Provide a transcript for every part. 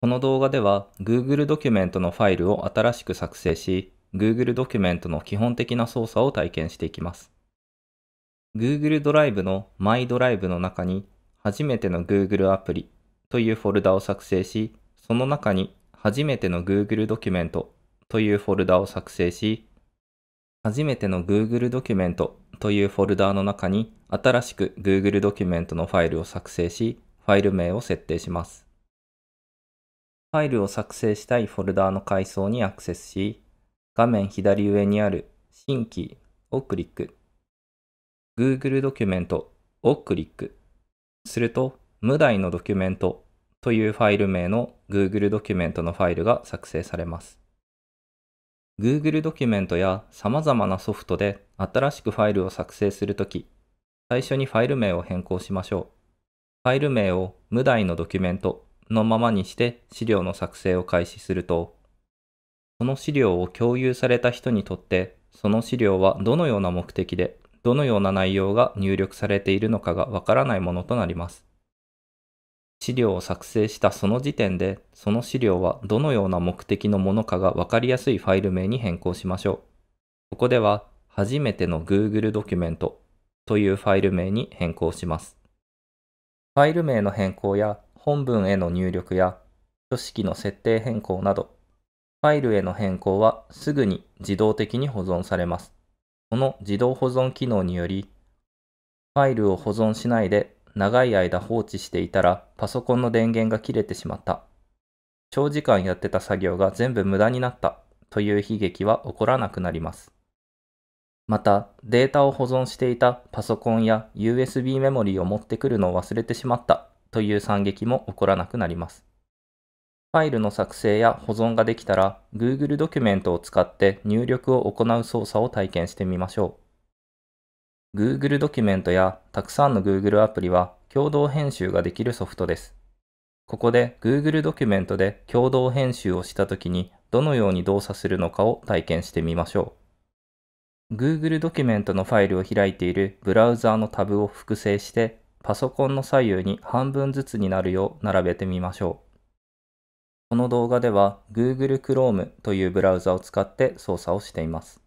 この動画では Google ドキュメントのファイルを新しく作成し、Google ドキュメントの基本的な操作を体験していきます。Google ドライブの My ドライブの中に初めての Google アプリというフォルダを作成し、その中に初めての Google ドキュメントというフォルダを作成し、初めての Google ドキュメントというフォルダの中に新しく Google ドキュメントのファイルを作成し、ファイル名を設定します。ファイルを作成したいフォルダーの階層にアクセスし、画面左上にある新規をクリック。Google ドキュメントをクリック。すると、無題のドキュメントというファイル名の Google ドキュメントのファイルが作成されます。Google ドキュメントや様々なソフトで新しくファイルを作成するとき、最初にファイル名を変更しましょう。ファイル名を無題のドキュメントのままにして資料の作成を開始すると、その資料を共有された人にとって、その資料はどのような目的で、どのような内容が入力されているのかがわからないものとなります。資料を作成したその時点で、その資料はどのような目的のものかがわかりやすいファイル名に変更しましょう。ここでは、初めての Google ドキュメントというファイル名に変更します。ファイル名の変更や本文への入力や、書式の設定変更など、ファイルへの変更はすぐに自動的に保存されます。この自動保存機能により、ファイルを保存しないで長い間放置していたらパソコンの電源が切れてしまった。長時間やってた作業が全部無駄になったという悲劇は起こらなくなります。また、データを保存していたパソコンや USB メモリーを持ってくるのを忘れてしまったという惨劇も起こらなくなります。ファイルの作成や保存ができたら Google ドキュメントを使って入力を行う操作を体験してみましょう。Google ドキュメントやたくさんの Google アプリは共同編集ができるソフトです。ここで Google ドキュメントで共同編集をしたときにどのように動作するのかを体験してみましょう。Google ドキュメントのファイルを開いているブラウザーのタブを複製してパソコンの左右に半分ずつになるよう並べてみましょう。この動画では Google Chrome というブラウザを使って操作をしています。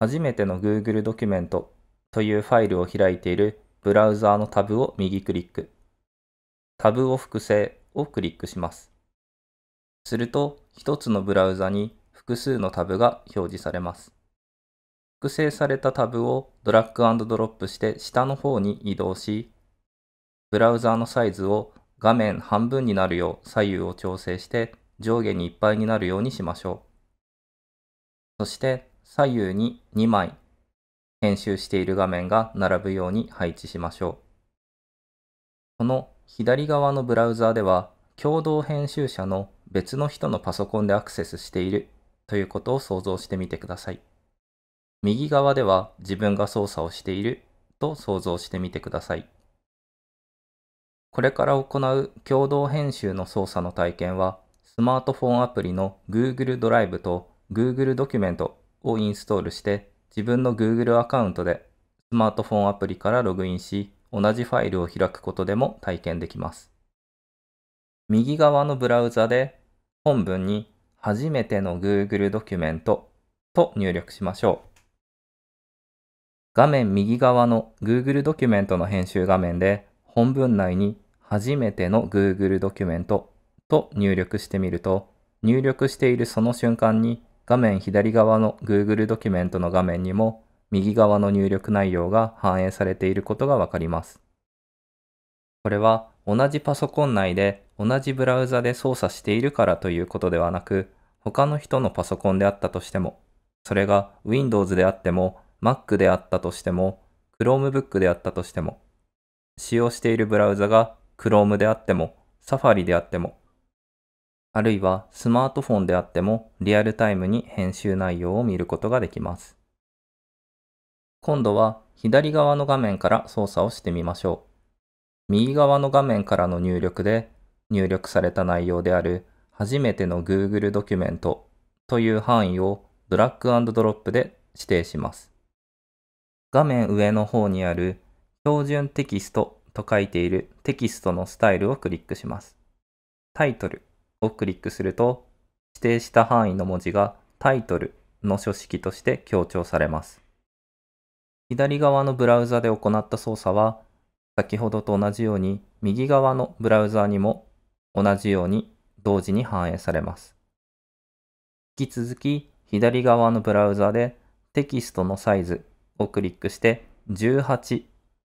初めての Google ドキュメントというファイルを開いているブラウザーのタブを右クリック。タブを複製をクリックします。すると、一つのブラウザに複数のタブが表示されます。複製されたタブをドラッグドロップして下の方に移動し、ブラウザーのサイズを画面半分になるよう左右を調整して上下にいっぱいになるようにしましょう。そして左右に2枚編集している画面が並ぶように配置しましょう。この左側のブラウザーでは共同編集者の別の人のパソコンでアクセスしているということを想像してみてください。右側では自分が操作をしていると想像してみてください。これから行う共同編集の操作の体験は、スマートフォンアプリの Google ドライブと Google ドキュメントをインストールして、自分の Google アカウントでスマートフォンアプリからログインし、同じファイルを開くことでも体験できます。右側のブラウザで本文に初めての Google ドキュメントと入力しましょう。画面右側の Google ドキュメントの編集画面で本文内に初めての Google ドキュメントと入力してみると入力しているその瞬間に画面左側の Google ドキュメントの画面にも右側の入力内容が反映されていることがわかります。これは同じパソコン内で同じブラウザで操作しているからということではなく他の人のパソコンであったとしてもそれが Windows であっても Mac であったとしても、Chromebook であったとしても、使用しているブラウザが Chrome であっても、Safari であっても、あるいはスマートフォンであってもリアルタイムに編集内容を見ることができます。今度は左側の画面から操作をしてみましょう。右側の画面からの入力で入力された内容である初めての Google ドキュメントという範囲をドラッグドロップで指定します。画面上の方にある標準テキストと書いているテキストのスタイルをクリックします。タイトルをクリックすると指定した範囲の文字がタイトルの書式として強調されます。左側のブラウザで行った操作は先ほどと同じように右側のブラウザにも同じように同時に反映されます。引き続き左側のブラウザでテキストのサイズをクリックして18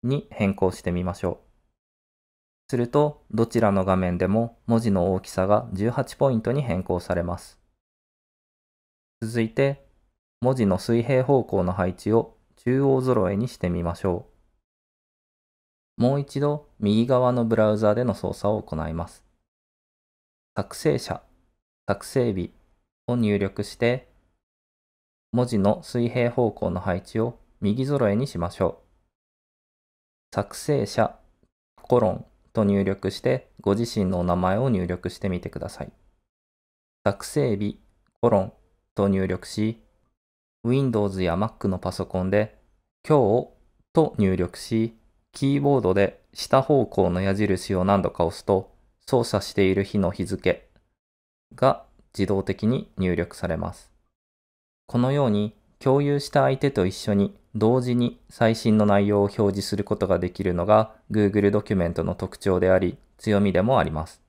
に変更してみましょう。すると、どちらの画面でも文字の大きさが18ポイントに変更されます。続いて、文字の水平方向の配置を中央揃えにしてみましょう。もう一度、右側のブラウザでの操作を行います。作成者、作成日を入力して、文字の水平方向の配置を右揃えにしましょう。作成者、コロンと入力してご自身のお名前を入力してみてください。作成日、コロンと入力し、Windows や Mac のパソコンで今日と入力し、キーボードで下方向の矢印を何度か押すと操作している日の日付が自動的に入力されます。このように共有した相手と一緒に同時に最新の内容を表示することができるのが Google ドキュメントの特徴であり、強みでもあります。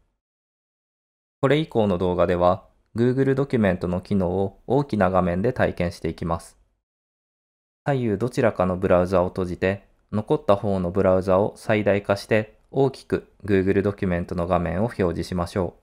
これ以降の動画では、Google ドキュメントの機能を大きな画面で体験していきます。左右どちらかのブラウザを閉じて、残った方のブラウザを最大化して大きく Google ドキュメントの画面を表示しましょう。